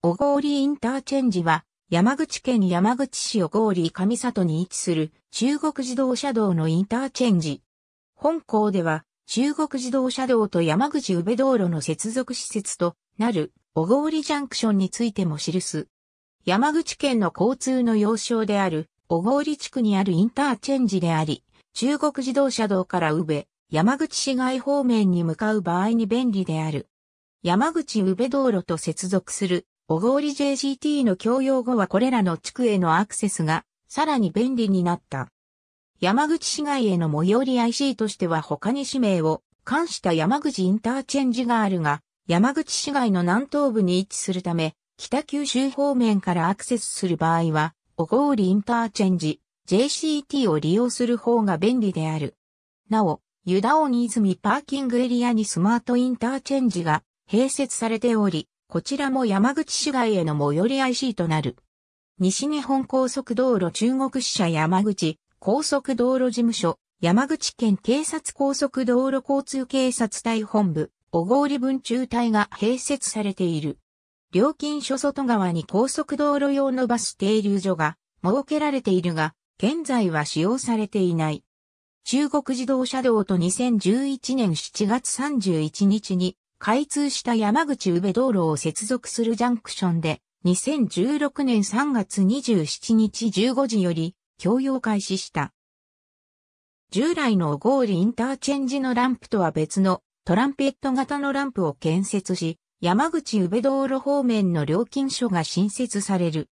小郡インターチェンジは、山口県山口市小郡上里に位置する中国自動車道のインターチェンジ。本校では、中国自動車道と山口宇部道路の接続施設となる小郡ジャンクションについても記す。山口県の交通の要衝である小郡地区にあるインターチェンジであり、中国自動車道から宇部、山口市街方面に向かう場合に便利である。山口宇部道路と接続する小郡 j c t の共用後はこれらの地区へのアクセスがさらに便利になった。山口市街への最寄り IC としては他に市名を冠した山口インターチェンジがあるが、山口市街の南東部に位置するため、北九州方面からアクセスする場合は、小郡インターチェンジ、JCT を利用する方が便利である。なお、湯田大泉パーキングエリアにスマートインターチェンジが併設されており、こちらも山口市街への最寄り IC となる。西日本高速道路中国支社山口高速道路事務所山口県警察高速道路交通警察隊本部小郡分中隊が併設されている。料金所外側に高速道路用のバス停留所が設けられているが、現在は使用されていない。中国自動車道と2011年7月31日に開通した山口宇部道路を接続するジャンクションで、2016年3月27日15時より、供用開始した。従来の小郡インターチェンジのランプとは別のトランペット型のランプを建設し、山口宇部道路方面の料金所が新設される。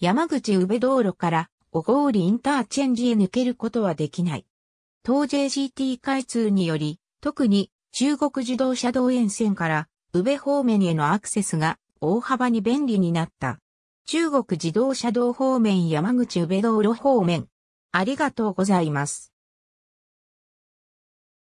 山口宇部道路から小郡インターチェンジへ抜けることはできない。当 JCT 開通により、特に中国自動車道沿線から宇部方面へのアクセスが大幅に便利になった。中国自動車道方面山口宇部道路方面。ありがとうございます。